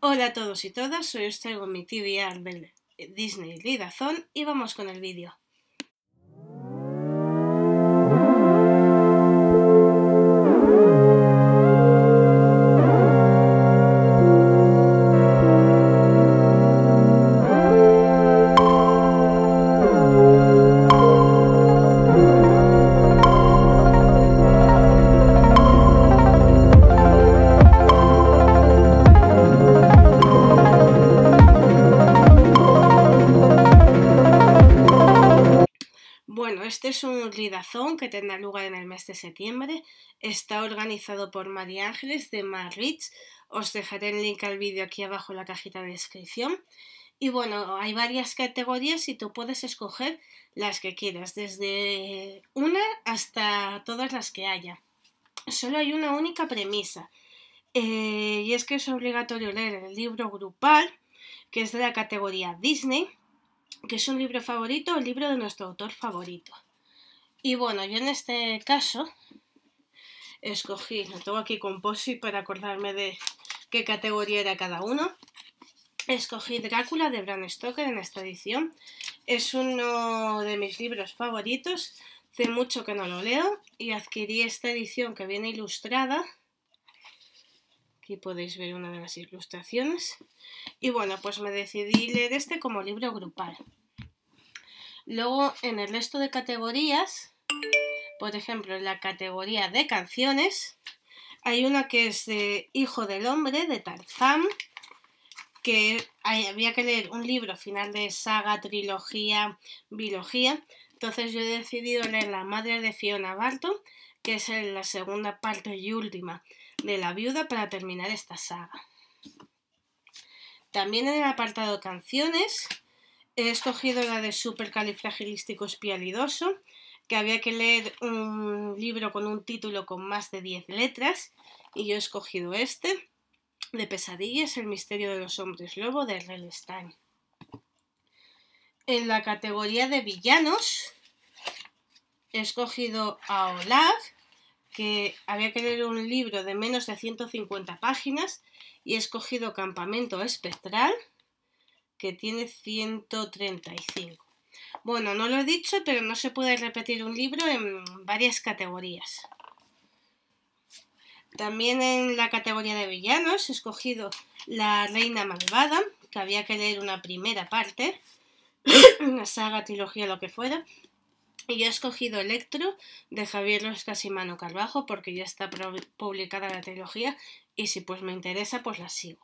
Hola a todos y todas, Soy os traigo mi TBR del Disney Lidazón y vamos con el vídeo. que tendrá lugar en el mes de septiembre, está organizado por María Ángeles de Rich. Os dejaré el link al vídeo aquí abajo en la cajita de descripción. Y bueno, hay varias categorías y tú puedes escoger las que quieras, desde una hasta todas las que haya. Solo hay una única premisa, eh, y es que es obligatorio leer el libro grupal, que es de la categoría Disney, que es un libro favorito o libro de nuestro autor favorito. Y bueno, yo en este caso escogí, lo tengo aquí con posi para acordarme de qué categoría era cada uno. Escogí Drácula de Bram Stoker en esta edición. Es uno de mis libros favoritos. Hace mucho que no lo leo y adquirí esta edición que viene ilustrada. Aquí podéis ver una de las ilustraciones. Y bueno, pues me decidí leer este como libro grupal. Luego, en el resto de categorías, por ejemplo, en la categoría de canciones hay una que es de Hijo del Hombre, de Tarzán, que había que leer un libro final de saga, trilogía, biología. Entonces yo he decidido leer La Madre de Fiona Barton, que es la segunda parte y última de La Viuda para terminar esta saga. También en el apartado canciones he escogido la de Supercalifragilístico espialidoso, que había que leer un libro con un título con más de 10 letras y yo he escogido este, de pesadillas, el misterio de los hombres lobo de Rel Stein. En la categoría de villanos he escogido a Olaf, que había que leer un libro de menos de 150 páginas y he escogido Campamento Espectral, que tiene 135. Bueno, no lo he dicho, pero no se puede repetir un libro en varias categorías. También en la categoría de villanos he escogido La Reina Malvada, que había que leer una primera parte, una saga, trilogía, lo que fuera. Y yo he escogido Electro de Javier López Casimano Carvajo porque ya está publicada la trilogía y si pues me interesa pues la sigo.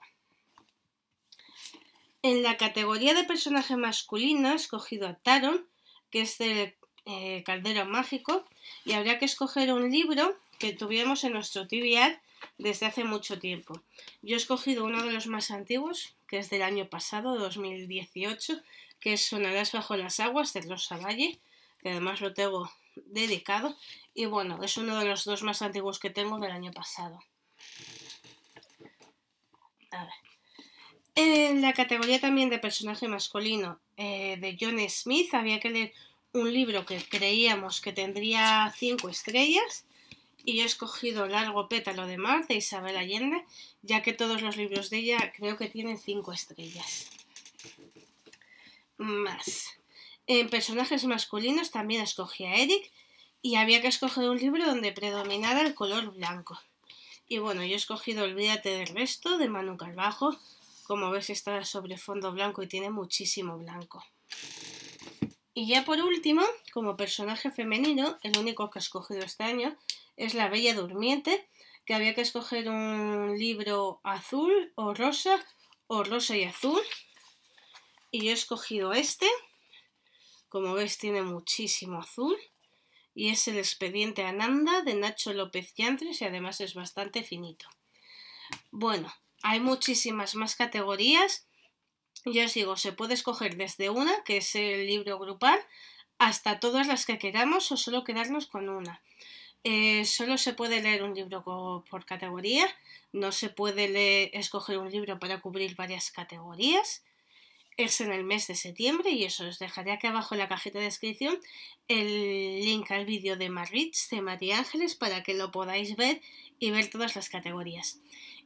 En la categoría de personaje masculino he escogido a Taron, que es el eh, Caldero Mágico, y habría que escoger un libro que tuvimos en nuestro TBR desde hace mucho tiempo. Yo he escogido uno de los más antiguos, que es del año pasado, 2018, que es Sonarás bajo las aguas de Rosa Valle, que además lo tengo dedicado, y bueno, es uno de los dos más antiguos que tengo del año pasado. A ver. En la categoría también de personaje masculino eh, de John Smith había que leer un libro que creíamos que tendría cinco estrellas y yo he escogido Largo pétalo de mar de Isabel Allende, ya que todos los libros de ella creo que tienen cinco estrellas. Más. En personajes masculinos también escogí a Eric y había que escoger un libro donde predominara el color blanco. Y bueno, yo he escogido Olvídate del resto de Manu Carbajo. Como ves está sobre fondo blanco y tiene muchísimo blanco. Y ya por último, como personaje femenino, el único que he escogido este año es la Bella Durmiente, que había que escoger un libro azul o rosa, o rosa y azul. Y yo he escogido este. Como ves tiene muchísimo azul. Y es el expediente Ananda de Nacho López Yantres y además es bastante finito. Bueno, hay muchísimas más categorías. Yo os digo, se puede escoger desde una, que es el libro grupal, hasta todas las que queramos o solo quedarnos con una. Eh, solo se puede leer un libro por categoría, no se puede escoger un libro para cubrir varias categorías. Es en el mes de septiembre y eso os dejaré aquí abajo en la cajita de descripción el link al vídeo de Maritz de María Ángeles para que lo podáis ver y ver todas las categorías.